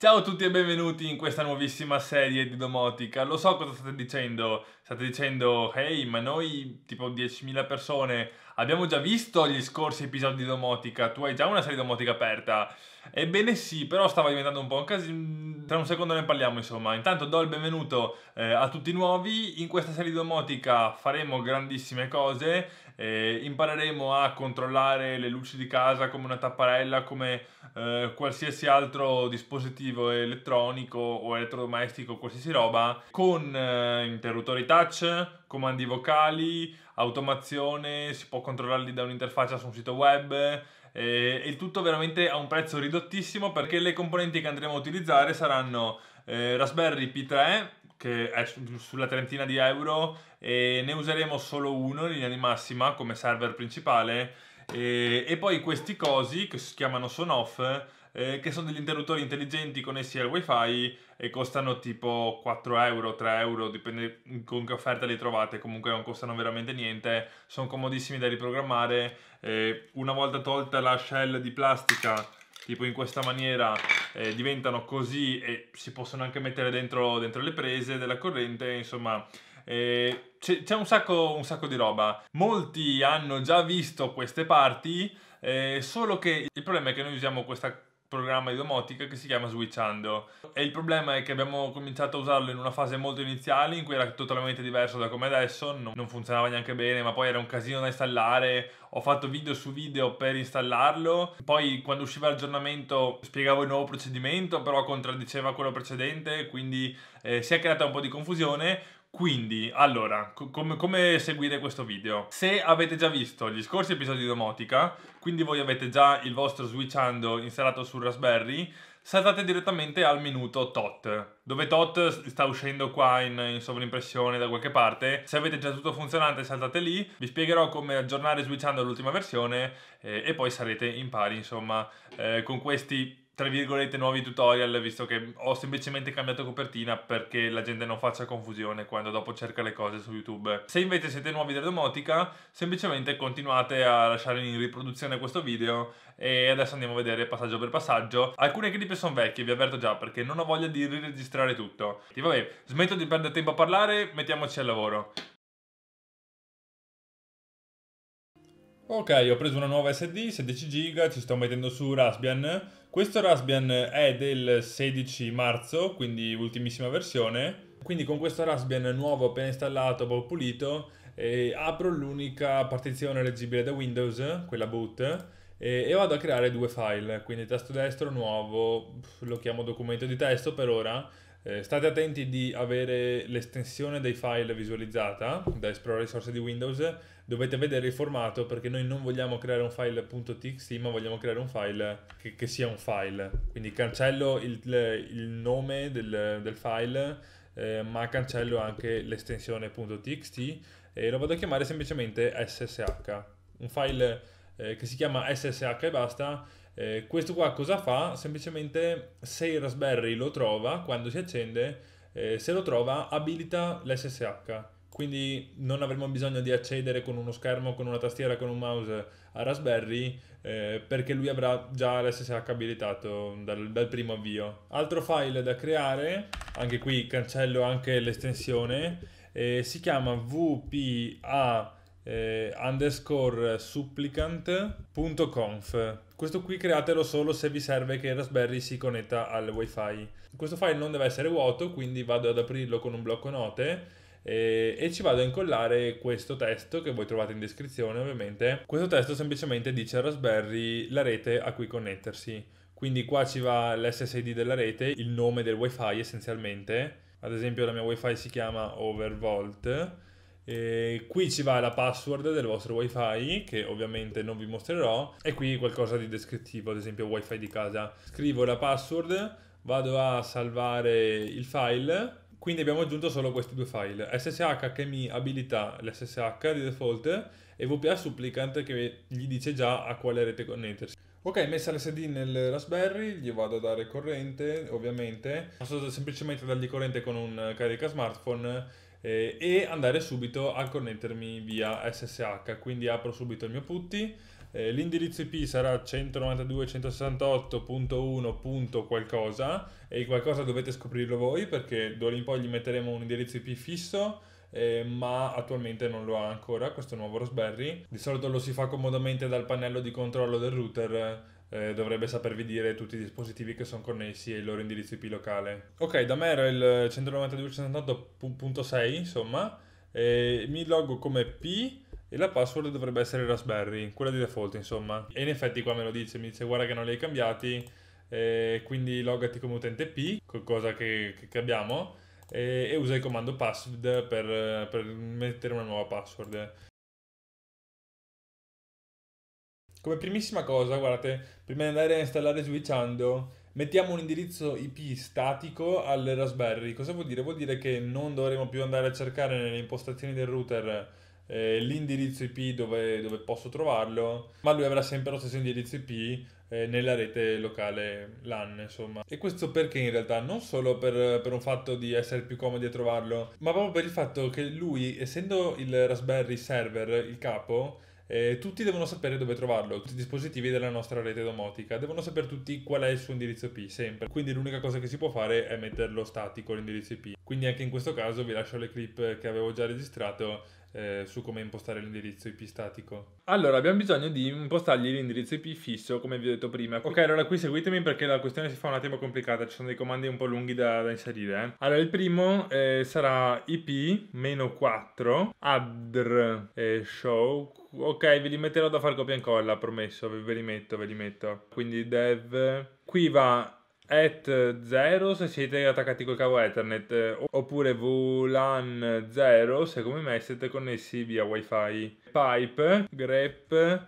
Ciao a tutti e benvenuti in questa nuovissima serie di domotica. Lo so cosa state dicendo, state dicendo, hey, ma noi, tipo 10.000 persone, abbiamo già visto gli scorsi episodi di domotica, tu hai già una serie domotica aperta. Ebbene sì, però stava diventando un po' un casino. Tra un secondo ne parliamo, insomma. Intanto do il benvenuto eh, a tutti nuovi. In questa serie domotica faremo grandissime cose. Eh, impareremo a controllare le luci di casa come una tapparella, come eh, qualsiasi altro dispositivo elettronico o elettrodomestico, qualsiasi roba, con eh, interruttori touch, comandi vocali, automazione, si può controllarli da un'interfaccia su un sito web e il tutto veramente a un prezzo ridottissimo perché le componenti che andremo a utilizzare saranno eh, Raspberry P3 che è sulla trentina di euro e ne useremo solo uno in linea di massima come server principale e, e poi questi cosi che si chiamano Sonoff eh, che sono degli interruttori intelligenti connessi al wifi e costano tipo 4 euro, 3 euro, dipende con che offerta li trovate, comunque non costano veramente niente, sono comodissimi da riprogrammare, eh, una volta tolta la shell di plastica tipo in questa maniera eh, diventano così e si possono anche mettere dentro, dentro le prese della corrente, insomma eh, c'è, un, sacco, un, sacco, di roba. Molti hanno già visto queste parti, eh, solo che il problema è che noi usiamo questa programma di domotica che si chiama Switchando e il problema è che abbiamo cominciato a usarlo in una fase molto iniziale in cui era totalmente diverso da come adesso, non, funzionava neanche bene ma poi era un casino da installare, ho fatto video su video per installarlo, poi quando usciva l'aggiornamento spiegavo il nuovo procedimento però contraddiceva quello precedente quindi eh, si è creata un po' di confusione quindi, allora, com come seguire questo video? Se avete già visto gli scorsi episodi di domotica, quindi voi avete già il vostro switchando installato sul Raspberry, saltate direttamente al minuto tot, dove tot sta uscendo qua in, in sovrimpressione da qualche parte. Se avete già tutto funzionante saltate lì, vi spiegherò come aggiornare switchando l'ultima versione eh, e poi sarete in pari, insomma, eh, con questi tra virgolette nuovi tutorial visto che ho semplicemente cambiato copertina perché la gente non faccia confusione quando dopo cerca le cose su YouTube. Se invece siete nuovi da domotica, semplicemente continuate a lasciare in riproduzione questo video e adesso andiamo a vedere passaggio per passaggio. Alcune clip sono vecchie, vi avverto già perché non ho voglia di riregistrare tutto. E vabbè, smetto di perdere tempo a parlare, mettiamoci al lavoro. Ok, ho preso una nuova SD, 16 GB, ci sto mettendo su Raspbian questo Raspbian è del 16 marzo, quindi ultimissima versione. Quindi con questo Raspbian nuovo appena installato, proprio pulito, eh, apro l'unica partizione leggibile da Windows, quella boot, eh, e, vado a creare due file. Quindi tasto destro nuovo, lo chiamo documento di testo per ora. Eh, state attenti di avere l'estensione dei file visualizzata da Explorer Risorse di Windows dovete vedere il formato perché noi non vogliamo creare un file.txt ma vogliamo creare un file che, che sia un file. Quindi cancello il, il nome del, del file eh, ma cancello anche l'estensione.txt e lo vado a chiamare semplicemente ssh. Un file eh, che si chiama ssh e basta eh, questo qua cosa fa? Semplicemente se il Raspberry lo trova, quando si accende, eh, se lo trova abilita l'SSH quindi non avremo bisogno di accedere con uno schermo, con una tastiera, con un mouse a Raspberry eh, perché lui avrà già l'SSH abilitato dal, dal, primo avvio. Altro file da creare, anche qui cancello anche l'estensione, eh, si chiama vpa eh, underscore supplicant.conf questo qui createlo solo se vi serve che Raspberry si connetta al wifi questo file non deve essere vuoto quindi vado ad aprirlo con un blocco note e, e, ci vado a incollare questo testo che voi trovate in descrizione ovviamente. Questo testo semplicemente dice a Raspberry la rete a cui connettersi. Quindi qua ci va l'SSD della rete, il nome del wifi essenzialmente. Ad esempio la mia wifi si chiama Overvolt. E qui ci va la password del vostro wifi che ovviamente non vi mostrerò e qui qualcosa di descrittivo ad esempio wifi di casa scrivo la password vado a salvare il file quindi abbiamo aggiunto solo questi due file, ssh che mi abilita l'ssh di default e VPA supplicant che gli dice già a quale rete connettersi. Ok, messa l'SD nel Raspberry, gli vado a dare corrente, ovviamente. Posso semplicemente dargli corrente con un carica smartphone eh, e andare subito a connettermi via SSH. Quindi apro subito il mio putty. Eh, l'indirizzo IP sarà 192.168.1.qualcosa e qualcosa dovete scoprirlo voi perché d'ora in poi gli metteremo un indirizzo IP fisso eh, ma attualmente non lo ha ancora questo nuovo Raspberry. Di solito lo si fa comodamente dal pannello di controllo del router eh, dovrebbe sapervi dire tutti i dispositivi che sono connessi e il loro indirizzo IP locale. Ok, da me era il 192.168.6, insomma, mi loggo come P e la password dovrebbe essere Raspberry, quella di default, insomma. E in effetti qua me lo dice, mi dice guarda che non li hai cambiati, eh, quindi logati come utente P, cosa che, che abbiamo, eh, e usa il comando password per, per mettere una nuova password. Come primissima cosa, guardate, prima di andare a installare Switchando, mettiamo un indirizzo IP statico al Raspberry. Cosa vuol dire? Vuol dire che non dovremo più andare a cercare nelle impostazioni del router eh, l'indirizzo IP dove, dove, posso trovarlo, ma lui avrà sempre lo stesso indirizzo IP eh, nella rete locale LAN, insomma. E questo perché in realtà? Non solo per, per, un fatto di essere più comodi a trovarlo, ma proprio per il fatto che lui, essendo il Raspberry server, il capo, eh, tutti devono sapere dove trovarlo, tutti i dispositivi della nostra rete domotica, devono sapere tutti qual è il suo indirizzo IP, sempre. Quindi l'unica cosa che si può fare è metterlo statico l'indirizzo IP. Quindi anche in questo caso vi lascio le clip che avevo già registrato eh, su come impostare l'indirizzo IP statico? Allora, abbiamo bisogno di impostargli l'indirizzo IP fisso, come vi ho detto prima. Ok, allora qui seguitemi perché la questione si fa un attimo complicata, ci sono dei comandi un po' lunghi da, da inserire. Eh. Allora, il primo eh, sarà ip-4 addr eh, show ok, ve li metterò da fare copia e incolla, promesso, ve li metto, ve li metto. Quindi dev... Qui va at 0 se siete attaccati col cavo Ethernet eh, oppure VLAN 0 se come me siete connessi via wifi pipe grep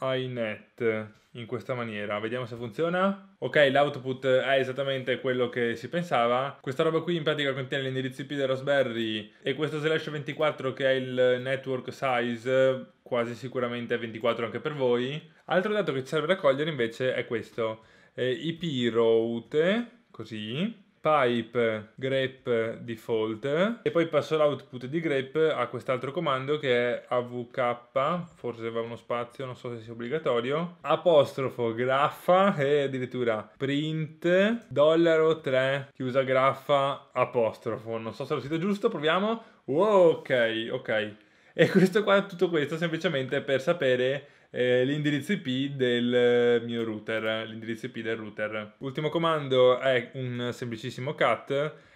inet in questa maniera vediamo se funziona ok l'output è esattamente quello che si pensava questa roba qui in pratica contiene l'indirizzo IP del Raspberry e questo slash 24 che è il network size quasi sicuramente 24 anche per voi altro dato che ci serve da cogliere invece è questo eh, IP route, così, pipe grep default e poi passo l'output di grep a quest'altro comando che è avk, forse va uno spazio, non so se sia obbligatorio, apostrofo graffa e addirittura print dollaro 3 chiusa graffa apostrofo, non so se lo sito giusto, proviamo, wow, ok, ok. E questo qua, tutto questo semplicemente per sapere eh, l'indirizzo IP del mio router, l'indirizzo IP del router. L'ultimo comando è un semplicissimo cat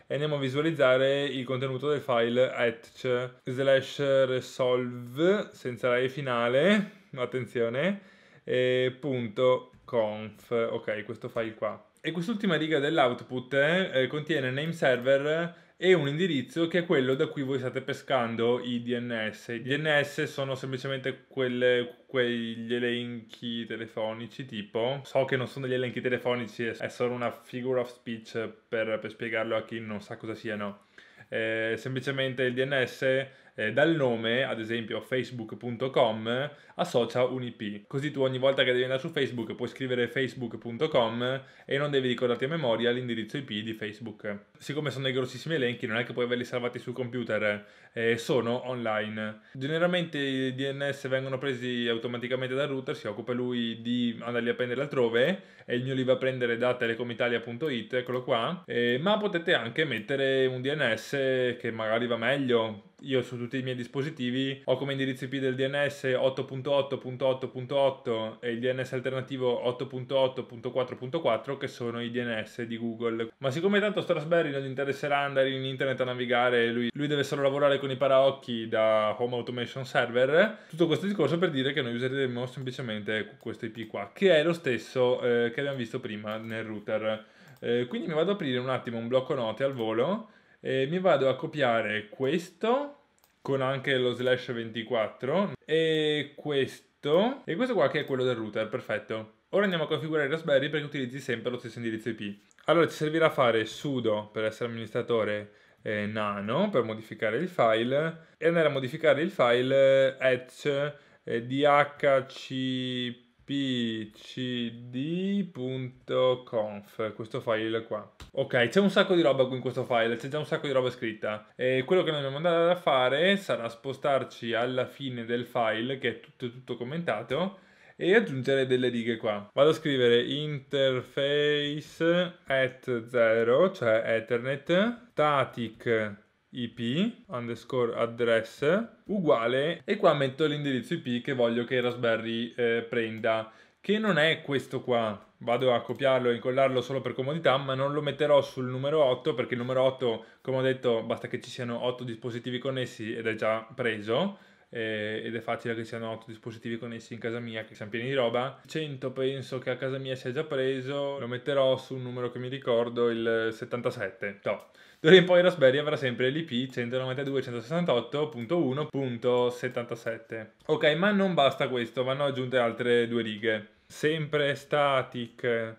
e andiamo a visualizzare il contenuto del file etch slash resolve senza la e finale, attenzione, e punto conf, ok questo file qua. E quest'ultima riga dell'output eh, contiene name server e un indirizzo che è quello da cui voi state pescando i DNS. I DNS sono semplicemente quelle, quegli elenchi telefonici tipo, so che non sono degli elenchi telefonici, è solo una figure of speech per, per spiegarlo a chi non sa cosa siano. Eh, semplicemente il DNS eh, dal nome, ad esempio facebook.com, associa un IP. Così tu ogni volta che devi andare su Facebook puoi scrivere facebook.com e non devi ricordarti a memoria l'indirizzo IP di Facebook. Siccome sono dei grossissimi elenchi, non è che puoi averli salvati sul computer, eh, sono online. Generalmente i DNS vengono presi automaticamente dal router, si occupa lui di andarli a prendere altrove e il mio li va a prendere da telecomitalia.it, eccolo qua, eh, ma potete anche mettere un DNS che magari va meglio io su tutti i miei dispositivi ho come indirizzo IP del DNS 8.8.8.8 e il DNS alternativo 8.8.4.4 che sono i DNS di Google. Ma siccome tanto Strasberry non gli interesserà andare in internet a navigare, lui, lui deve solo lavorare con i paraocchi da Home Automation Server, tutto questo discorso per dire che noi useremo semplicemente questo IP qua, che è lo stesso eh, che abbiamo visto prima nel router. Eh, quindi mi vado ad aprire un attimo un blocco note al volo e mi vado a copiare questo con anche lo slash 24 e questo e questo qua che è quello del router, perfetto. Ora andiamo a configurare Raspberry perché utilizzi sempre lo stesso indirizzo IP. Allora ci servirà fare sudo per essere amministratore eh, nano per modificare il file e andare a modificare il file eh, etch eh, dhcp pcd.conf questo file qua ok c'è un sacco di roba qui in questo file c'è già un sacco di roba scritta e quello che noi dobbiamo andare a fare sarà spostarci alla fine del file che è tutto, tutto commentato e aggiungere delle righe qua vado a scrivere interface at 0 cioè ethernet static IP underscore address uguale e qua metto l'indirizzo IP che voglio che Raspberry eh, prenda che non è questo qua vado a copiarlo e incollarlo solo per comodità ma non lo metterò sul numero 8 perché il numero 8 come ho detto basta che ci siano 8 dispositivi connessi ed è già preso eh, ed è facile che siano 8 dispositivi connessi in casa mia che siamo pieni di roba 100 penso che a casa mia sia già preso lo metterò su un numero che mi ricordo il 77 top. D'ora in poi Raspberry avrà sempre l'IP 192.168.1.77. Ok, ma non basta questo, vanno aggiunte altre due righe. Sempre static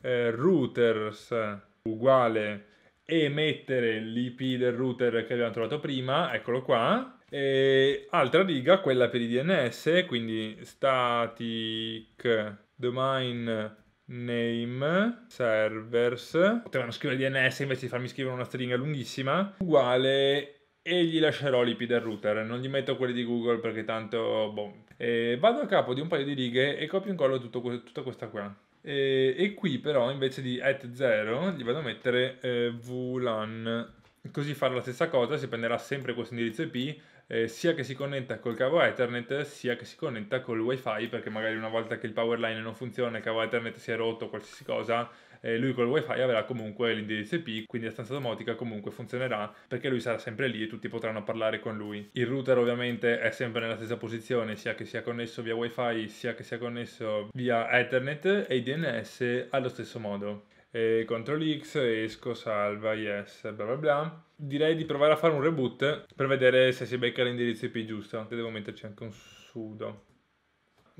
eh, routers uguale e mettere l'IP del router che abbiamo trovato prima, eccolo qua. E altra riga, quella per i DNS, quindi static domain name servers potevano scrivere DNS invece di farmi scrivere una stringa lunghissima uguale e gli lascerò l'IP del router, non gli metto quelli di Google perché tanto boh. E vado a capo di un paio di righe e copio e incollo tutto, tutta questa qua. E, e, qui però invece di at 0 gli vado a mettere eh, VLAN, così farà la stessa cosa, si prenderà sempre questo indirizzo IP eh, sia che si connetta col cavo Ethernet sia che si connetta col wifi perché magari una volta che il power line non funziona, il cavo Ethernet si è rotto, qualsiasi cosa, eh, lui col wifi avrà comunque l'indirizzo IP, quindi la stanza domotica comunque funzionerà perché lui sarà sempre lì e tutti potranno parlare con lui. Il router ovviamente è sempre nella stessa posizione sia che sia connesso via wifi sia che sia connesso via Ethernet e i DNS allo stesso modo. E CTRL X, esco, salva, yes, bla bla bla direi di provare a fare un reboot per vedere se si becca l'indirizzo IP giusto. Devo metterci anche un sudo.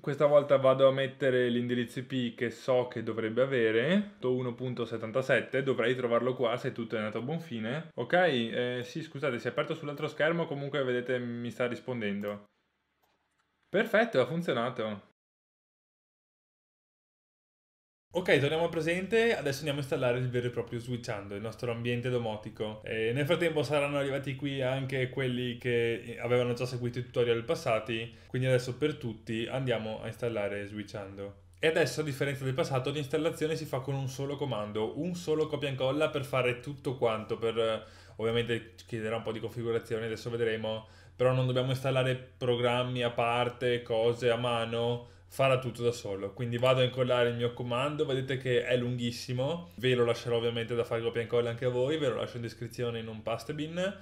Questa volta vado a mettere l'indirizzo IP che so che dovrebbe avere, 1.77, dovrei trovarlo qua se tutto è andato a buon fine. Ok, eh, sì scusate, si è aperto sull'altro schermo, comunque vedete mi sta rispondendo. Perfetto, ha funzionato. Ok, torniamo al presente, adesso andiamo a installare il vero e proprio switchando, il nostro ambiente domotico. E nel frattempo saranno arrivati qui anche quelli che avevano già seguito i tutorial passati, quindi adesso per tutti andiamo a installare switchando. E adesso, a differenza del passato, l'installazione si fa con un solo comando, un solo copia e incolla per fare tutto quanto, per, eh, ovviamente chiederà un po' di configurazione, adesso vedremo, però non dobbiamo installare programmi a parte, cose a mano, farà tutto da solo. Quindi vado a incollare il mio comando, vedete che è lunghissimo, ve lo lascerò ovviamente da fare copia e incolla anche a voi, ve lo lascio in descrizione in un pasta bin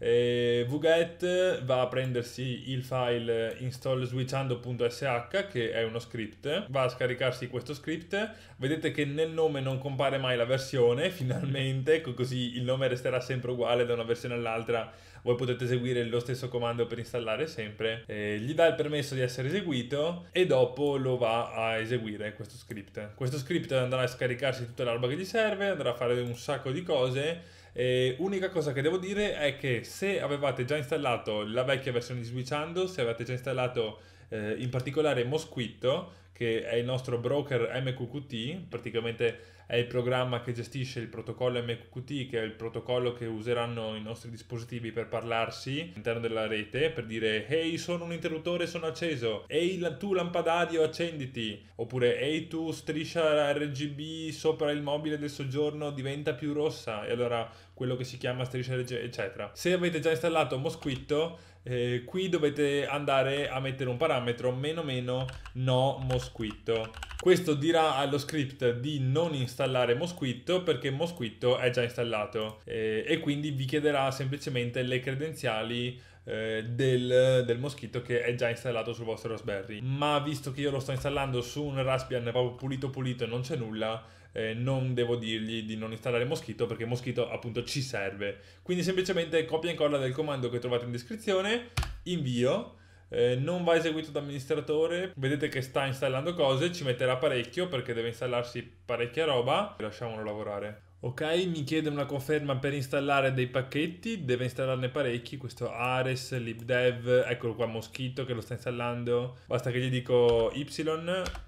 eh, Vuget va a prendersi il file install switchando.sh che è uno script, va a scaricarsi questo script, vedete che nel nome non compare mai la versione, finalmente, così il nome resterà sempre uguale da una versione all'altra, voi potete eseguire lo stesso comando per installare sempre, eh, gli dà il permesso di essere eseguito e dopo lo va a eseguire questo script. Questo script andrà a scaricarsi tutta la che gli serve, andrà a fare un sacco di cose e unica cosa che devo dire è che se avevate già installato la vecchia versione di Switchando, se avete già installato eh, in particolare Mosquito, che è il nostro broker MQQT, praticamente è il programma che gestisce il protocollo MQQT, che è il protocollo che useranno i nostri dispositivi per parlarsi all'interno della rete, per dire ehi sono un interruttore, sono acceso, ehi tu lampadario accenditi, oppure ehi tu striscia RGB sopra il mobile del soggiorno diventa più rossa, e allora quello che si chiama striscia RGB, eccetera. Se avete già installato Mosquito, eh, qui dovete andare a mettere un parametro meno meno no mosquito. Questo dirà allo script di non installare Mosquito perché Mosquito è già installato eh, e quindi vi chiederà semplicemente le credenziali eh, del, del moschito che è già installato sul vostro Raspberry ma visto che io lo sto installando su un Raspbian proprio pulito pulito e non c'è nulla eh, non devo dirgli di non installare Moschito perché Moschito appunto ci serve. Quindi semplicemente copia e incolla del comando che trovate in descrizione, invio, eh, non va eseguito da amministratore, vedete che sta installando cose, ci metterà parecchio perché deve installarsi parecchia roba, lasciamolo lavorare. Ok, mi chiede una conferma per installare dei pacchetti, deve installarne parecchi, questo Ares, libdev, eccolo qua Moschito che lo sta installando, basta che gli dico Y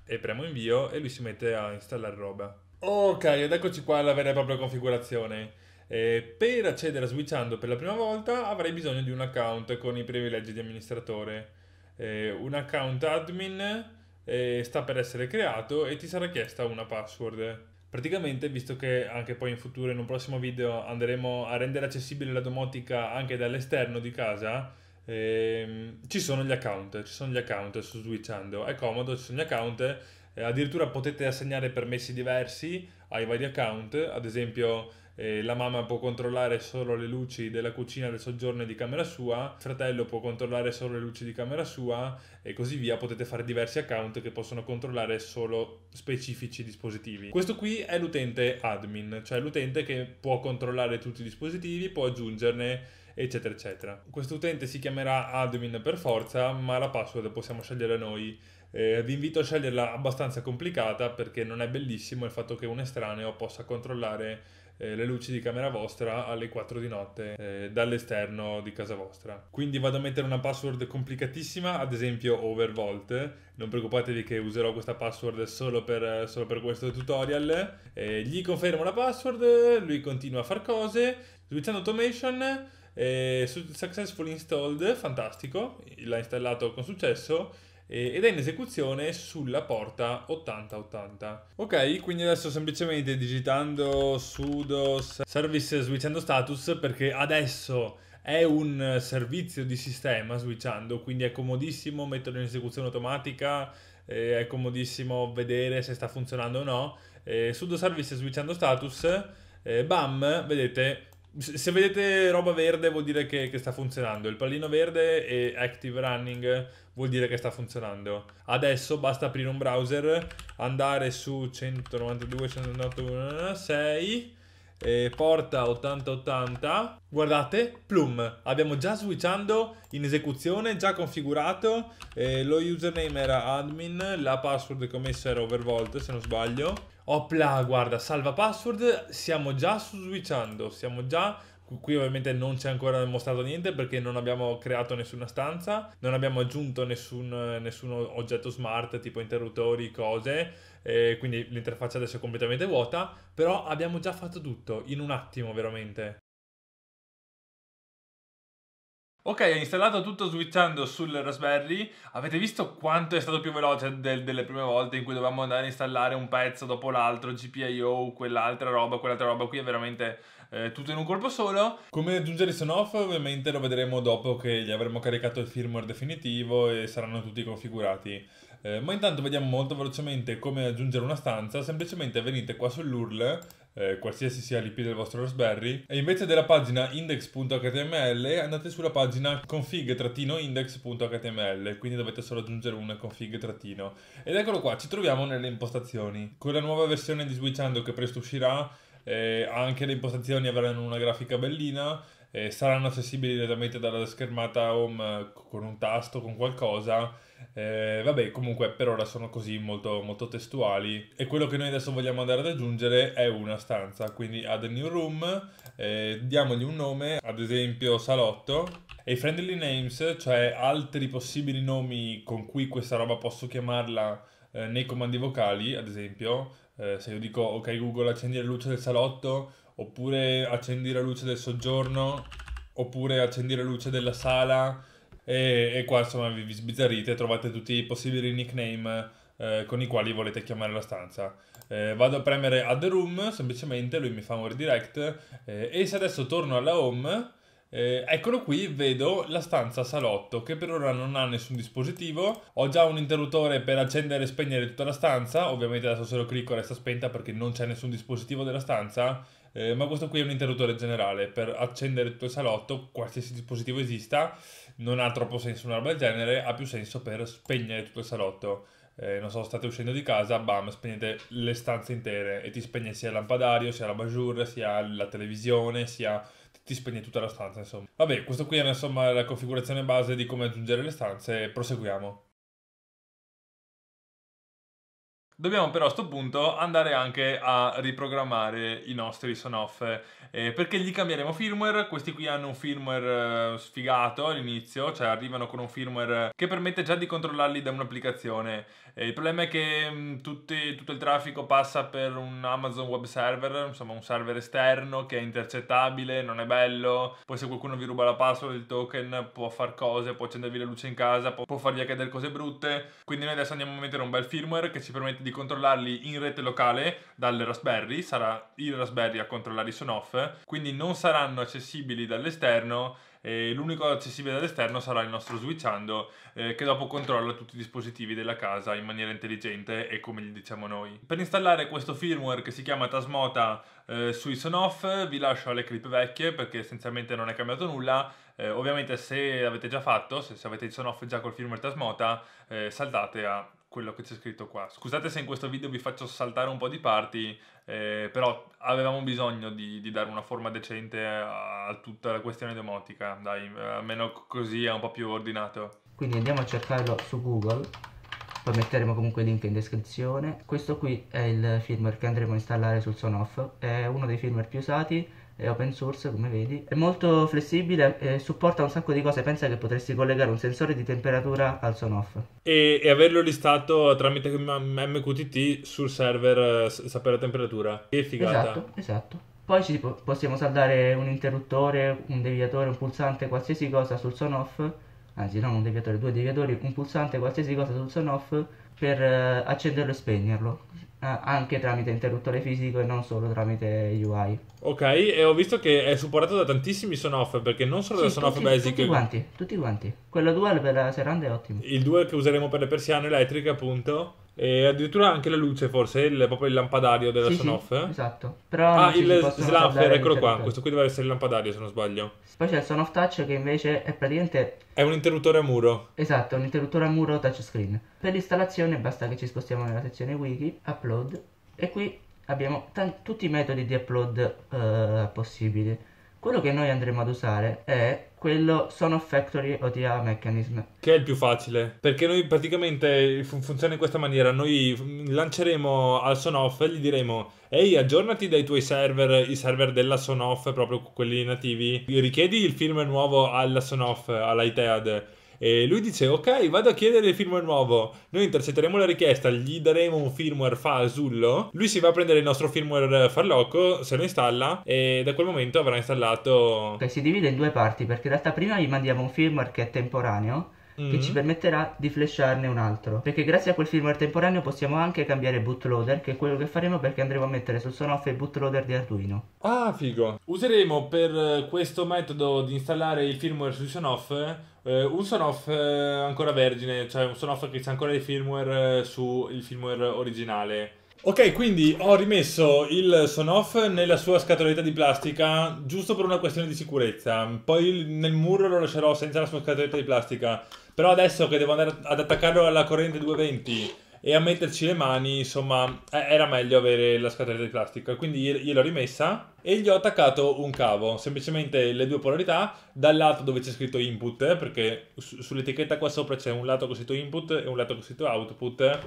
e premo invio e lui si mette a installare roba. Ok, ed eccoci qua alla vera e propria configurazione. Eh, per accedere a Switchando per la prima volta avrai bisogno di un account con i privilegi di amministratore. Eh, un account admin eh, sta per essere creato e ti sarà chiesta una password. Praticamente, visto che anche poi in futuro, in un prossimo video, andremo a rendere accessibile la domotica anche dall'esterno di casa, ehm, ci sono gli account, ci sono gli account su Switchando. È comodo, ci sono gli account eh, addirittura potete assegnare permessi diversi ai vari account, ad esempio eh, la mamma può controllare solo le luci della cucina del soggiorno e di camera sua, il fratello può controllare solo le luci di camera sua e così via, potete fare diversi account che possono controllare solo specifici dispositivi. Questo qui è l'utente admin, cioè l'utente che può controllare tutti i dispositivi, può aggiungerne eccetera eccetera. Questo utente si chiamerà admin per forza, ma la password possiamo scegliere noi eh, vi invito a sceglierla abbastanza complicata perché non è bellissimo il fatto che un estraneo possa controllare eh, le luci di camera vostra alle 4 di notte eh, dall'esterno di casa vostra. Quindi vado a mettere una password complicatissima, ad esempio overvolt. Non preoccupatevi che userò questa password solo per, solo per questo tutorial. Eh, gli confermo la password, lui continua a far cose. Switchando automation, eh, successful installed, fantastico, l'ha installato con successo eh, ed è in esecuzione sulla porta 8080. Ok, quindi adesso semplicemente digitando sudo service switchando status perché adesso è un servizio di sistema switchando, quindi è comodissimo metterlo in esecuzione automatica, eh, è comodissimo vedere se sta funzionando o no. Eh, sudo service switchando status, eh, bam, vedete se vedete roba verde vuol dire che, che, sta funzionando, il pallino verde e active running vuol dire che sta funzionando. Adesso basta aprire un browser, andare su 192, 198, porta 8080, guardate, plum, abbiamo già switchando in esecuzione, già configurato, eh, lo username era admin, la password che ho messo era overvolt se non sbaglio Opla, guarda, salva password, siamo già su switchando, siamo già Qui ovviamente non c'è ancora mostrato niente perché non abbiamo creato nessuna stanza, non abbiamo aggiunto nessun, nessun oggetto smart tipo interruttori, cose, eh, quindi l'interfaccia adesso è completamente vuota, però abbiamo già fatto tutto in un attimo veramente. Ok, ho installato tutto switchando sul Raspberry. Avete visto quanto è stato più veloce del, delle prime volte in cui dovevamo andare a installare un pezzo dopo l'altro, GPIO, quell'altra roba, quell'altra roba qui è veramente eh, tutto in un colpo solo. Come aggiungere i Sonoff ovviamente lo vedremo dopo che gli avremo caricato il firmware definitivo e saranno tutti configurati. Eh, ma intanto vediamo molto velocemente come aggiungere una stanza, semplicemente venite qua sull'URL eh, qualsiasi sia l'IP del vostro Raspberry e invece della pagina index.html andate sulla pagina config-index.html quindi dovete solo aggiungere un config- ed eccolo qua ci troviamo nelle impostazioni con la nuova versione di Switchando che presto uscirà eh, anche le impostazioni avranno una grafica bellina eh, saranno accessibili direttamente dalla schermata home eh, con un tasto, con qualcosa. Eh, vabbè, comunque per ora sono così molto, molto testuali. E quello che noi adesso vogliamo andare ad aggiungere è una stanza, quindi add a new room, eh, diamogli un nome, ad esempio salotto. E i friendly names, cioè altri possibili nomi con cui questa roba posso chiamarla eh, nei comandi vocali, ad esempio, eh, se io dico ok Google accendi la luce del salotto, oppure accendi la luce del soggiorno, oppure accendi la luce della sala e, e qua insomma vi, vi sbizzarrite, trovate tutti i possibili nickname eh, con i quali volete chiamare la stanza. Eh, vado a premere add room, semplicemente lui mi fa un redirect eh, e se adesso torno alla home... Eh, eccolo qui, vedo la stanza salotto che per ora non ha nessun dispositivo. Ho già un interruttore per accendere e spegnere tutta la stanza. Ovviamente adesso se lo clicco resta spenta perché non c'è nessun dispositivo della stanza. Eh, ma questo qui è un interruttore generale per accendere tutto il salotto, qualsiasi dispositivo esista, non ha troppo senso una roba del genere, ha più senso per spegnere tutto il salotto. Eh, non so, state uscendo di casa, bam, spegnete le stanze intere e ti spegne sia il lampadario, sia la bajour, sia la televisione, sia ti spegne tutta la stanza, insomma. Vabbè, questo qui è insomma la configurazione base di come aggiungere le stanze, proseguiamo. Dobbiamo però a questo punto andare anche a riprogrammare i nostri Sonoff eh, perché gli cambieremo firmware, questi qui hanno un firmware eh, sfigato all'inizio, cioè arrivano con un firmware che permette già di controllarli da un'applicazione. Eh, il problema è che mh, mm, tutti, tutto il traffico passa per un Amazon Web Server, insomma un server esterno che è intercettabile, non è bello, poi se qualcuno vi ruba la password, il token, può far cose, può accendervi la luce in casa, può, può farvi accadere cose brutte, quindi noi adesso andiamo a mettere un bel firmware che ci permette di di controllarli in rete locale dal Raspberry, sarà il Raspberry a controllare i on-off, quindi non saranno accessibili dall'esterno e l'unico accessibile dall'esterno sarà il nostro switchando eh, che dopo controlla tutti i dispositivi della casa in maniera intelligente e come gli diciamo noi. Per installare questo firmware che si chiama Tasmota eh, sui Sonoff vi lascio le clip vecchie perché essenzialmente non è cambiato nulla eh, ovviamente se l'avete già fatto, se, se avete il Sonoff già col firmware Tasmota eh, saltate a quello che c'è scritto qua. Scusate se in questo video vi faccio saltare un po' di parti, eh, però avevamo bisogno di, di, dare una forma decente a tutta la questione domotica, dai, almeno così è un po' più ordinato. Quindi andiamo a cercarlo su Google poi metteremo comunque il link in descrizione. Questo qui è il firmware che andremo a installare sul Sonoff, è uno dei firmware più usati, è open source come vedi, è molto flessibile e supporta un sacco di cose, pensa che potresti collegare un sensore di temperatura al Sonoff. E, e averlo listato tramite MQTT sul server, eh, sapere la temperatura, che figata. Esatto, esatto. Poi ci possiamo saldare un interruttore, un deviatore, un pulsante, qualsiasi cosa sul Sonoff anzi ah, non un deviatore, due deviatori, un pulsante, qualsiasi cosa sul son off per eh, accenderlo e spegnerlo eh, anche tramite interruttore fisico e non solo tramite UI. Ok, e ho visto che è supportato da tantissimi Sonoff perché non solo sì, da Sonoff Basic. Tutti quanti, tutti quanti. Quello dual per la seranda è ottimo. Il dual che useremo per le persiane elettriche, appunto. E addirittura anche la luce, forse, il, proprio il lampadario della sì, Sonoff. Sì, eh? esatto. Però ah, il Slaffer, eccolo qua. Questo qui deve essere il lampadario, se non sbaglio. Poi c'è il Sonoff Touch che invece è praticamente... È un interruttore a muro. Esatto, un interruttore a muro touchscreen. Per l'installazione basta che ci spostiamo nella sezione wiki, upload, e qui abbiamo tutti i metodi di upload uh, possibili. Quello che noi andremo ad usare è quello sono factory o ODA mechanism. Che è il più facile, perché noi praticamente fun- funziona in questa maniera, noi lanceremo al Sonoff e gli diremo ehi aggiornati dai tuoi server, i server della Sonoff, proprio quelli nativi, richiedi il firmware nuovo alla Sonoff, all'ITEAD. E lui dice, ok, vado a chiedere il firmware nuovo. Noi intercetteremo la richiesta, gli daremo un firmware fasullo. Lui si va a prendere il nostro firmware eh, farlocco, se lo installa e da quel momento avrà installato... Cioè, si divide in due parti perché in realtà prima gli mandiamo un firmware che è temporaneo che mm. ci permetterà di flasharne un altro. Perché grazie a quel firmware temporaneo possiamo anche cambiare bootloader, che è quello che faremo perché andremo a mettere sul Sonoff il bootloader di Arduino. Ah, figo! Useremo per questo metodo di installare il firmware su Sonoff eh, un Sonoff eh, ancora vergine, cioè un son-off che c'è ancora il firmware eh, sul firmware originale. Ok, quindi ho rimesso il son-off nella sua scatoletta di plastica giusto per una questione di sicurezza. Poi nel muro lo lascerò senza la sua scatoletta di plastica. Però adesso che devo andare ad attaccarlo alla corrente 220 e a metterci le mani, insomma, eh, era meglio avere la scatoletta di plastica. Quindi gliel'ho rimessa e gli ho attaccato un cavo, semplicemente le due polarità, dal lato dove c'è scritto input, eh, perché sull'etichetta qua sopra c'è un lato cosiddetto input e un lato cosiddetto output. Eh.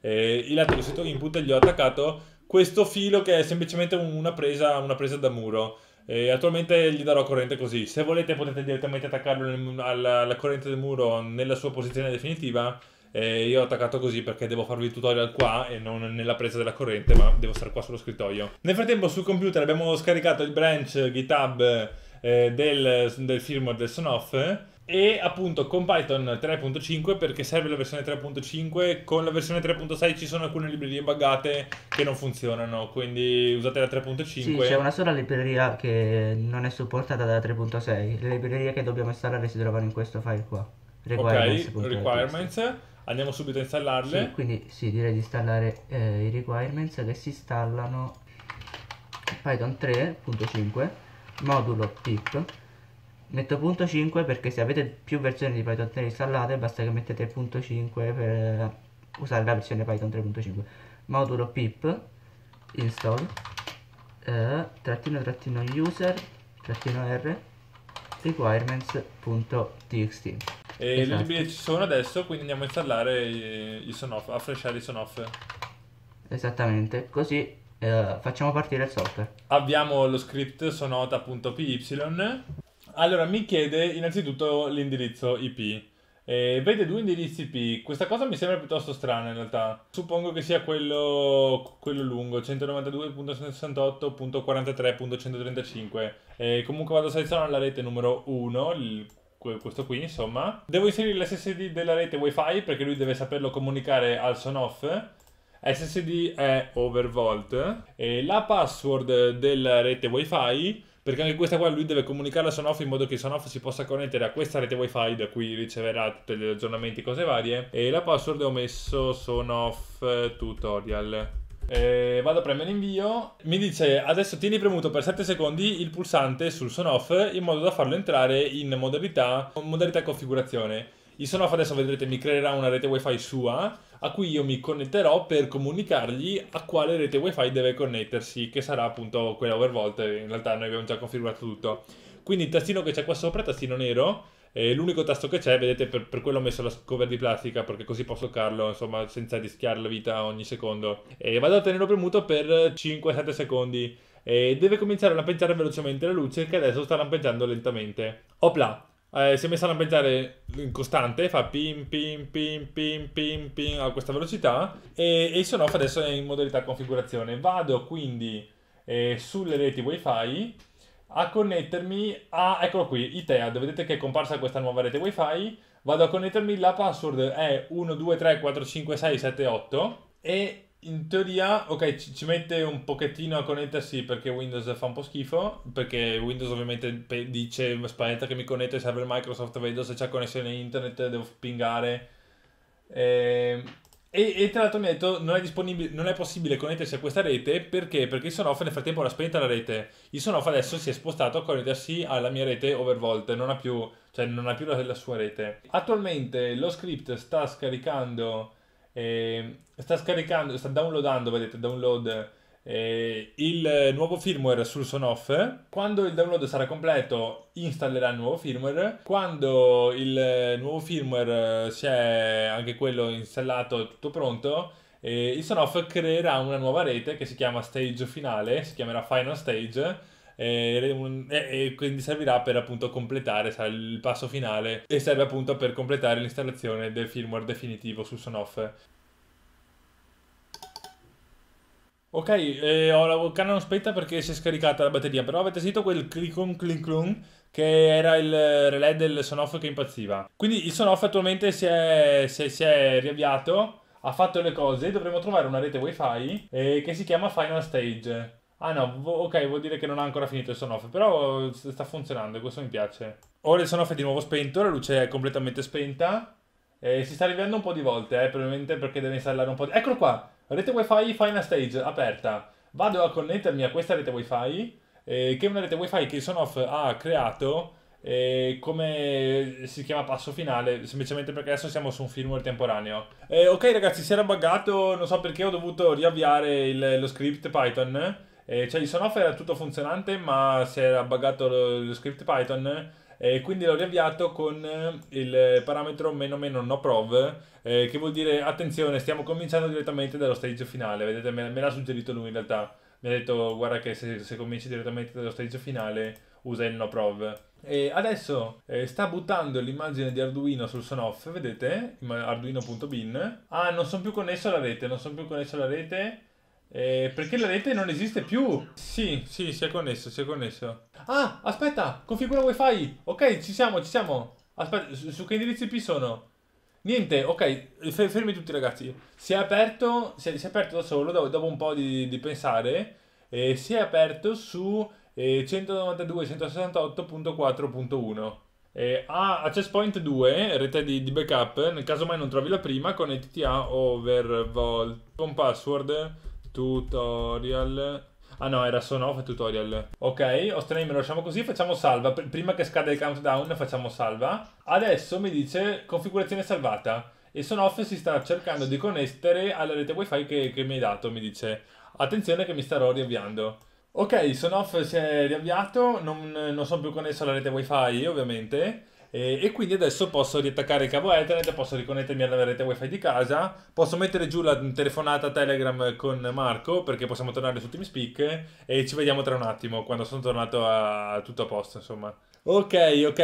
E il lato con input gli ho attaccato questo filo che è semplicemente una presa, una presa da muro. E attualmente gli darò corrente così. Se volete potete direttamente attaccarlo alla, alla corrente del muro nella sua posizione definitiva eh, io ho attaccato così perché devo farvi il tutorial qua e non nella presa della corrente, ma devo stare qua sullo scrittoio. Nel frattempo sul computer abbiamo scaricato il branch GitHub eh, del, del firmware del Sonoff e appunto con Python 3.5 perché serve la versione 3.5 con la versione 3.6 ci sono alcune librerie buggate che non funzionano quindi usate la 3.5 sì, c'è una sola libreria che non è supportata dalla 3.6 le librerie che dobbiamo installare si trovano in questo file qua requirements. ok requirements Andiamo subito a installarle. Sì, quindi sì, direi di installare eh, i requirements che si installano Python 3.5 modulo pip metto punto .5 perché se avete più versioni di Python 3 installate basta che mettete punto .5 per eh, usare la versione Python 3.5 modulo pip install eh, trattino trattino user trattino r requirements.txt e esatto. le librerie ci sono adesso, quindi andiamo a installare i, i Sonoff, a freshare i Sonoff. Esattamente, così eh, facciamo partire il software. Abbiamo lo script sonota.py. Allora, mi chiede innanzitutto l'indirizzo IP. Eh, vede due indirizzi IP. Questa cosa mi sembra piuttosto strana in realtà. Suppongo che sia quello, quello lungo 192.168.43.135. Eh, comunque vado a selezionare la rete numero 1, il questo qui, insomma. Devo inserire l'SSD della rete WiFi perché lui deve saperlo comunicare al SONOFF. SSD è overvolt e la password della rete WiFi perché anche questa qua lui deve comunicare al Sonoff in modo che il Sonoff si possa connettere a questa rete wifi da cui riceverà tutti gli aggiornamenti e cose varie e la password ho messo Sonoff tutorial eh, vado a premere invio. Mi dice adesso tieni premuto per 7 secondi il pulsante sul son off in modo da farlo entrare in modalità, modalità configurazione. Il son off adesso vedrete mi creerà una rete wifi sua a cui io mi connetterò per comunicargli a quale rete wifi deve connettersi che sarà appunto quella overvolt in realtà noi abbiamo già configurato tutto quindi il tastino che c'è qua sopra, tastino nero e l'unico tasto che c'è, vedete, per, per, quello ho messo la cover di plastica perché così posso toccarlo, insomma, senza rischiare la vita ogni secondo. E vado a tenerlo premuto per 5-7 secondi. E deve cominciare a lampeggiare velocemente la luce che adesso sta lampeggiando lentamente. Opla! Eh, si è messa a lampeggiare in costante, fa pim pim pim pim pim pim a questa velocità e, e il suono adesso è in modalità configurazione. Vado quindi eh, sulle reti wifi a connettermi a, eccolo qui, ITEAD, vedete che è comparsa questa nuova rete wifi, vado a connettermi, la password è 12345678 e in teoria, ok, ci, mette un pochettino a connettersi perché Windows fa un po' schifo, perché Windows ovviamente dice spaventa che mi connetto ai server Microsoft, vedo se c'è connessione internet, devo pingare. E ehm, e, e, tra l'altro mi ha detto non è, disponibile, non è possibile connettersi a questa rete perché? Perché il Sonoff nel frattempo l'ha spenta la rete. Il Sonoff adesso si è spostato a connettersi alla mia rete Overvolt, non ha più, cioè non ha più la, la sua rete. Attualmente lo script sta scaricando, eh, sta scaricando, sta downloadando, vedete, download eh, il nuovo firmware sul Sonoff. Quando il download sarà completo, installerà il nuovo firmware. Quando il nuovo firmware eh, si è anche quello installato, tutto pronto. Eh, il Sonoff creerà una nuova rete che si chiama Stage Finale, si chiamerà Final Stage. Eh, e, quindi servirà per appunto completare sarà il passo finale e serve appunto per completare l'installazione del firmware definitivo su Sonoff Ok, eh, ho la non spenta perché si è scaricata la batteria, però avete sentito quel click-on click che era il relay del Sonoff che impazziva. Quindi il Sonoff attualmente si è, si, è, si è, riavviato, ha fatto le cose, dovremo trovare una rete wifi eh, che si chiama Final Stage. Ah no, ok, vuol dire che non ha ancora finito il Sonoff, però sta funzionando questo mi piace. Ora il Sonoff è di nuovo spento, la luce è completamente spenta. Eh, si sta arrivando un po' di volte, eh, probabilmente perché deve installare un po' di... Eccolo qua! Rete WiFi Final Stage aperta. Vado a connettermi a questa rete WiFi, eh, che è una rete WiFi che Sonoff ha creato eh, come si chiama passo finale, semplicemente perché adesso siamo su un firmware temporaneo. Eh, ok ragazzi, si era buggato, non so perché ho dovuto riavviare il, lo script Python. Eh, cioè il Sonoff era tutto funzionante, ma si era buggato lo, lo script Python e quindi l'ho riavviato con eh, il parametro meno meno no prov, eh, che vuol dire attenzione, stiamo cominciando direttamente dallo stage finale, vedete me, me l'ha suggerito lui in realtà, mi ha detto guarda che se, se cominci direttamente dallo stage finale usa il no prov. E adesso eh, sta buttando l'immagine di Arduino sul son off vedete? Arduino.bin. Ah, non sono più connesso alla rete, non sono più connesso alla rete. Eh, perché la rete non esiste più. Sì, sì, si è connesso, si è connesso. Ah, aspetta, configura wifi. Ok, ci siamo, ci siamo. Aspetta, su, su che indirizzi IP sono? Niente, ok, fermi tutti ragazzi. Si è aperto, si è, si è aperto da solo, dopo, dopo un po' di, di pensare, eh, si è aperto su eh, 192.168.4.1. Eh, a Access Point 2, rete di, di, backup, nel caso mai non trovi la prima, con ETTA overvolt con password Tutorial. Ah no, era sono off tutorial. Ok, ostrame, lo lasciamo così, facciamo salva. prima che scada il countdown facciamo salva. Adesso mi dice configurazione salvata. E Sonoff si sta cercando di connettere alla rete wifi che, che mi hai dato, mi dice. Attenzione che mi starò riavviando. Ok, Sonoff si è riavviato, non, non sono più connesso alla rete wifi ovviamente. E, e, quindi adesso posso riattaccare il cavo Ethernet, posso riconnettermi alla rete wifi di casa, posso mettere giù la telefonata Telegram con Marco perché possiamo tornare su TeamSpeak e ci vediamo tra un attimo quando sono tornato a tutto a posto insomma. Ok, ok,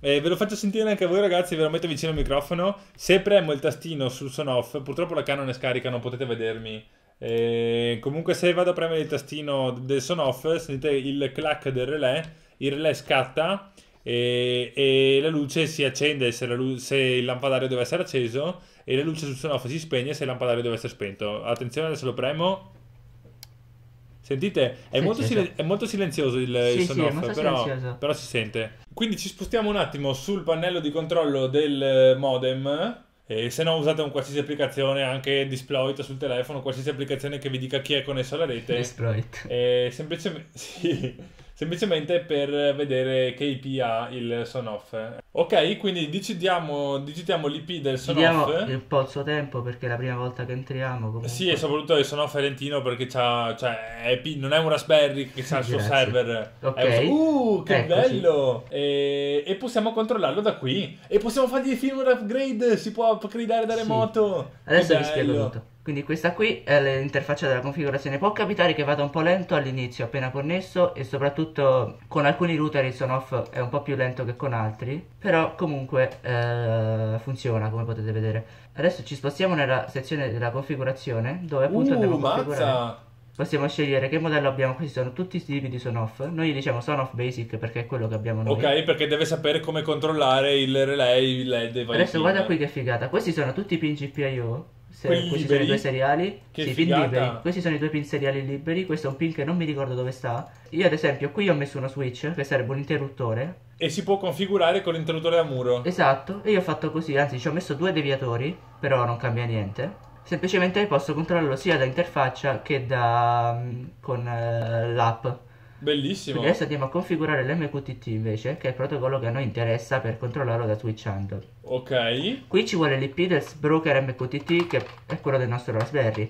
eh, ve lo faccio sentire anche a voi ragazzi, ve lo metto vicino al microfono. Se premo il tastino sul son off, purtroppo la canone scarica, non potete vedermi. Eh, comunque se vado a premere il tastino del son off, sentite il clack del relè, il relè scatta e, e la luce si accende se, lu- se, il lampadario deve essere acceso e la luce sul sonofo si spegne se il lampadario deve essere spento. Attenzione, adesso lo premo. Sentite, è, molto, silen- È molto silenzioso il, il sonofo, però, però si sente. Quindi ci spostiamo un attimo sul pannello di controllo del eh, modem. E se no usate un qualsiasi applicazione, anche Disploit sul telefono, qualsiasi applicazione che vi dica chi è connesso alla rete. Disploit. E semplicemente... Sì semplicemente per vedere che IP ha il Sonoff. Ok, quindi decidiamo, digitiamo l'IP del Sonoff. Diamo un po' il suo tempo perché è la prima volta che entriamo. Comunque. Sì, e soprattutto il Sonoff Ferentino perché c'ha, cioè, è, non è un Raspberry che ha il suo server. Okay. È uh, che Eccoci. bello! E, e, possiamo controllarlo da qui. E possiamo fargli il firmware upgrade, si può upgradeare da remoto. Sì. Adesso vi spiego tutto. Quindi questa qui è l'interfaccia della configurazione. Può capitare che vada un po' lento all'inizio appena connesso e soprattutto con alcuni router il son off è un po' più lento che con altri. Però comunque eh, funziona come potete vedere. Adesso ci spostiamo nella sezione della configurazione dove appunto uh, andiamo a configurare. Mazza. Possiamo scegliere che modello abbiamo, questi sono tutti i tipi di son off. Noi diciamo son off basic perché è quello che abbiamo noi. Ok, perché deve sapere come controllare il relay, il LED e Adesso guarda eh. qui che figata, questi sono tutti i pin GPIO quelli questi liberi? sono i due seriali. Che sì, film liberi. Questi sono i due pin seriali liberi. Questo è un pin che non mi ricordo dove sta. Io, ad esempio, qui ho messo uno switch, che sarebbe un interruttore. E si può configurare con l'interruttore a muro. Esatto, e io ho fatto così, anzi, ci ho messo due deviatori, però non cambia niente. Semplicemente posso controllarlo sia da interfaccia che da. Mm, con eh, l'app. Bellissimo. adesso andiamo a configurare l'MQTT invece, che è il protocollo che a noi interessa per controllarlo da switchando. Ok. Qui ci vuole l'IP del broker MQTT, che è quello del nostro Raspberry.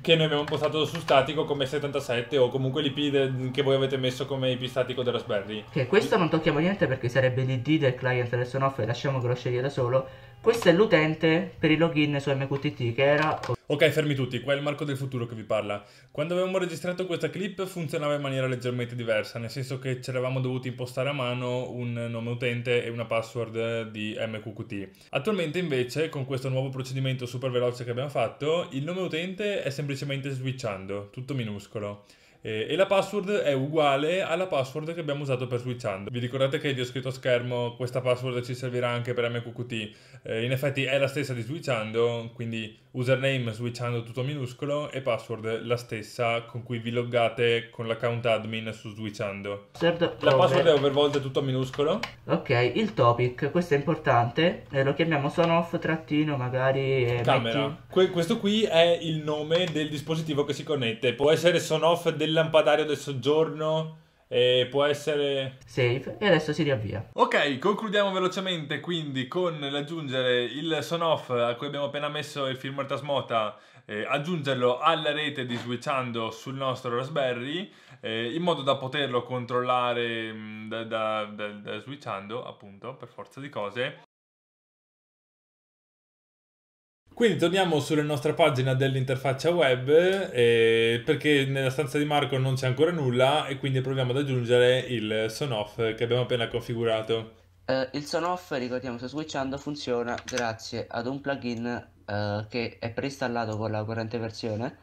Che noi abbiamo impostato su statico come 77 o comunque l'IP che voi avete messo come IP statico del Raspberry. Che questo non tocchiamo niente perché sarebbe l'ID del client adesso no, e lasciamo che lo sceglie da solo. Questo è l'utente per il login su MQTT che era... Ok, fermi tutti, qua è il Marco del futuro che vi parla. Quando avevamo registrato questa clip funzionava in maniera leggermente diversa, nel senso che ci eravamo dovuti impostare a mano un nome utente e una password di MQQT. Attualmente invece, con questo nuovo procedimento super veloce che abbiamo fatto, il nome utente è semplicemente switchando, tutto minuscolo e la password è uguale alla password che abbiamo usato per switchando. Vi ricordate che vi ho scritto a schermo questa password ci servirà anche per MQQT? Eh, in effetti è la stessa di switchando, quindi username switchando tutto minuscolo e password la stessa con cui vi loggate con l'account admin su switchando. Certo, la password è overvolt tutto minuscolo. Ok, il topic, questo è importante, eh, lo chiamiamo sonoff trattino magari... Eh, Camera. Metti... Que- questo qui è il nome del dispositivo che si connette, può essere sonoff del lampadario del soggiorno e può essere safe e adesso si riavvia. Ok, concludiamo velocemente quindi con l'aggiungere il son off a cui abbiamo appena messo il firmware trasmota, eh, aggiungerlo alla rete di switchando sul nostro Raspberry eh, in modo da poterlo controllare mm, da, da, da, da switchando appunto per forza di cose Quindi torniamo sulla nostra pagina dell'interfaccia web eh, perché nella stanza di Marco non c'è ancora nulla e quindi proviamo ad aggiungere il son off che abbiamo appena configurato. Uh, il son off, ricordiamo, sto switchando, funziona grazie ad un plugin uh, che è preinstallato con la corrente versione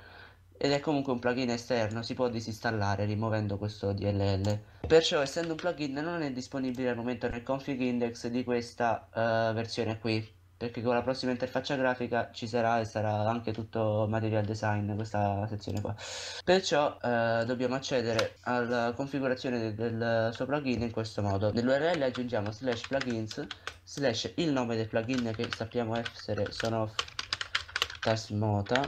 ed è comunque un plugin esterno, si può disinstallare rimuovendo questo DLL. Perciò essendo un plugin non è disponibile al momento nel config index di questa uh, versione qui, perché con la prossima interfaccia grafica ci sarà e sarà anche tutto material design questa sezione qua perciò eh, dobbiamo accedere alla configurazione del, del suo plugin in questo modo nell'url aggiungiamo slash plugins slash il nome del plugin che sappiamo essere sonoff tasmota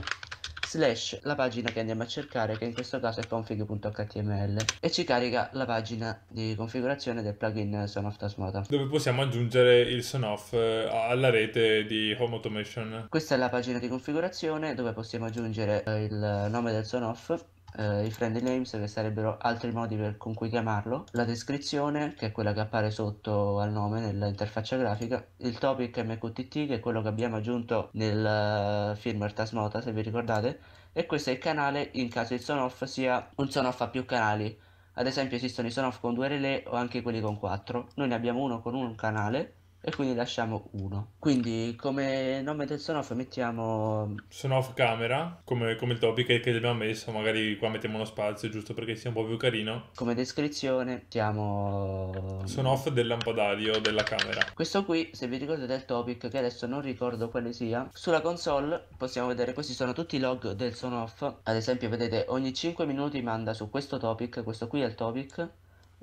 slash la pagina che andiamo a cercare che in questo caso è config.html e ci carica la pagina di configurazione del plugin Son of Tasmota dove possiamo aggiungere il Son Off eh, alla rete di Home Automation questa è la pagina di configurazione dove possiamo aggiungere eh, il nome del Son Off eh, i friendly names che sarebbero altri modi per, con cui chiamarlo, la descrizione che è quella che appare sotto al nome nell'interfaccia grafica, il topic MQTT che è quello che abbiamo aggiunto nel uh, eh, firmware Tasmota se vi ricordate e questo è il canale in caso il son off sia un son off a più canali. Ad esempio esistono i son off con due relay o anche quelli con quattro. Noi ne abbiamo uno con un canale e quindi lasciamo 1. Quindi come nome del Sonoff mettiamo... Mm, sonoff camera, come, come, il topic che, che abbiamo messo, magari qua mettiamo uno spazio giusto perché sia un po' più carino. Come descrizione mettiamo... Mm, sonoff del lampadario della camera. Questo qui, se vi ricordate il topic, che adesso non ricordo quale sia, sulla console possiamo vedere, questi sono tutti i log del Sonoff, ad esempio vedete ogni 5 minuti manda su questo topic, questo qui è il topic,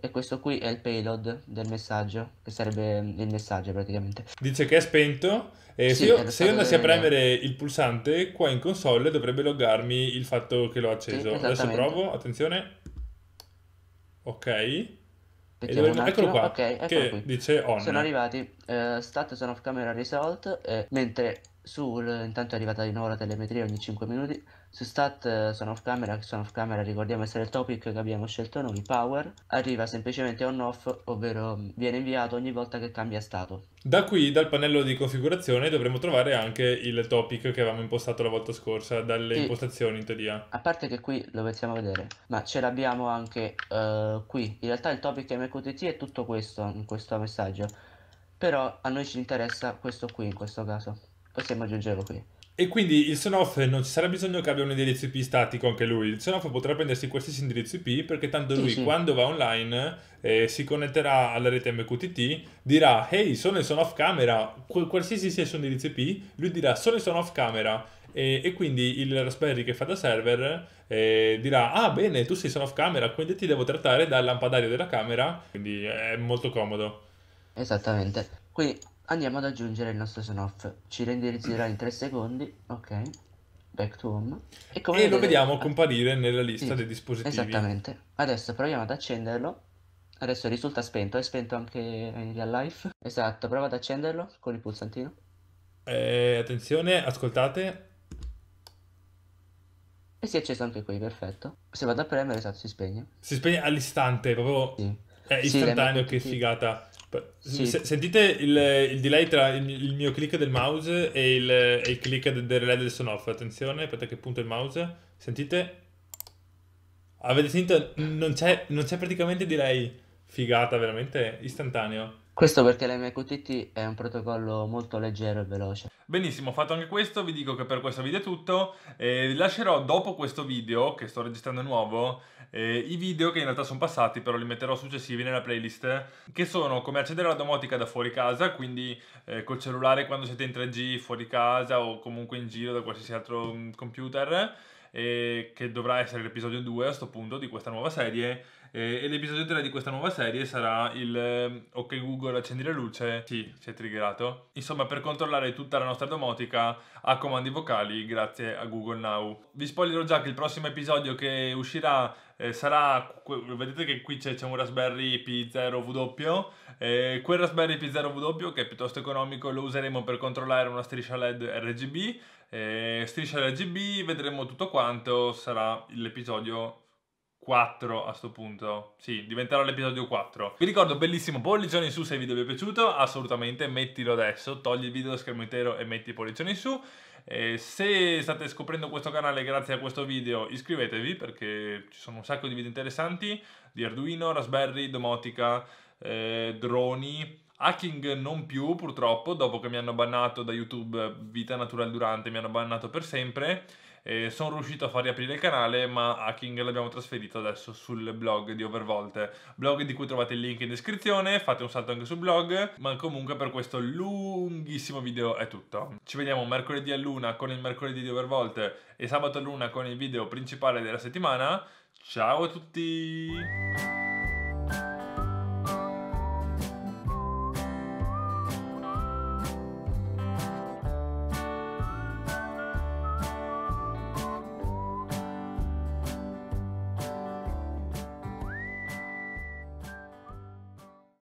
e questo qui è il payload del messaggio, che sarebbe mm, il messaggio praticamente. Dice che è spento e sì, se, io, se io andassi deve... a premere il pulsante, qua in console dovrebbe loggarmi il fatto che l'ho acceso. Sì, Adesso provo, attenzione. Ok. Dovremmo... Eccolo qua, okay, che qui. dice on. Sono arrivati, uh, eh, status on of camera result, eh, mentre sul, intanto è arrivata di nuovo la telemetria ogni 5 minuti. Su stat eh, sono off camera, sono off camera, ricordiamo essere il topic che abbiamo scelto noi, power, arriva semplicemente on off, ovvero mm, viene inviato ogni volta che cambia stato. Da qui, dal pannello di configurazione, dovremo trovare anche il topic che avevamo impostato la volta scorsa, dalle sì. impostazioni in teoria. A parte che qui lo possiamo vedere, ma ce l'abbiamo anche uh, qui. In realtà il topic MQTT è tutto questo, in questo messaggio, però a noi ci interessa questo qui in questo caso possiamo aggiungerlo qui. E quindi il Sonoff non ci sarà bisogno che abbia un indirizzo IP statico anche lui, il Sonoff potrà prendersi qualsiasi indirizzo IP perché tanto lui sì, quando va online eh, si connetterà alla rete MQTT, dirà hey sono il Sonoff camera, qualsiasi sia il suo indirizzo IP, lui dirà sono il Sonoff camera e, e, quindi il Raspberry che fa da server eh, dirà ah bene tu sei Sonoff camera quindi ti devo trattare dal lampadario della camera, quindi è molto comodo. Esattamente, quindi andiamo ad aggiungere il nostro sonoff ci renderizzerà in 3 secondi ok back to home e, come e vedete... lo vediamo comparire nella lista sì, dei dispositivi esattamente adesso proviamo ad accenderlo adesso risulta spento è spento anche in real life esatto prova ad accenderlo con il pulsantino eh, attenzione ascoltate e si è acceso anche qui, perfetto. Se vado a premere, esatto, si spegne. Si spegne all'istante, proprio sì. è istantaneo, sì, che figata. Sì. Se, sentite il, il, delay tra il, il, mio click del mouse e il, e il click del, del relay del son off. Attenzione, aspetta che punto il mouse. Sentite? Avete sentito? Non c'è, non c'è praticamente delay. Figata, veramente istantaneo. Questo perché l'MQTT è un protocollo molto leggero e veloce. Benissimo, fatto anche questo, vi dico che per questo video è tutto. Eh, vi lascerò dopo questo video, che sto registrando nuovo, eh, i video che in realtà sono passati, però li metterò successivi nella playlist, che sono come accedere alla domotica da fuori casa, quindi eh, col cellulare quando siete in 3G fuori casa o comunque in giro da qualsiasi altro mm, computer, che dovrà essere l'episodio 2 a questo punto di questa nuova serie eh, e l'episodio 3 di questa nuova serie sarà il ehm, Ok Google accendi la luce. Sì, si è triggerato. Insomma, per controllare tutta la nostra domotica a comandi vocali grazie a Google Now. Vi spoilerò già che il prossimo episodio che uscirà eh, sarà, vedete che qui c'è, c'è un Raspberry P0W, eh, quel Raspberry P0W che è piuttosto economico lo useremo per controllare una striscia LED RGB, eh, striscia RGB, vedremo tutto quanto, sarà l'episodio 4 a questo punto. Sì, diventerà l'episodio 4. Vi ricordo, bellissimo pollicione in su se il video vi è piaciuto, assolutamente mettilo adesso, togli il video dallo schermo intero e metti i pollicioni in su. E se state scoprendo questo canale grazie a questo video iscrivetevi perché ci sono un sacco di video interessanti di Arduino, Raspberry, domotica, eh, droni, Hacking non più purtroppo, dopo che mi hanno bannato da YouTube Vita Natural Durante, mi hanno bannato per sempre eh, sono riuscito a far riaprire il canale, ma Hacking l'abbiamo trasferito adesso sul blog di Overvolt blog di cui trovate il link in descrizione, fate un salto anche sul blog, ma comunque per questo lunghissimo video è tutto. Ci vediamo mercoledì a luna con il mercoledì di Overvolt e sabato a luna con il video principale della settimana. Ciao a tutti!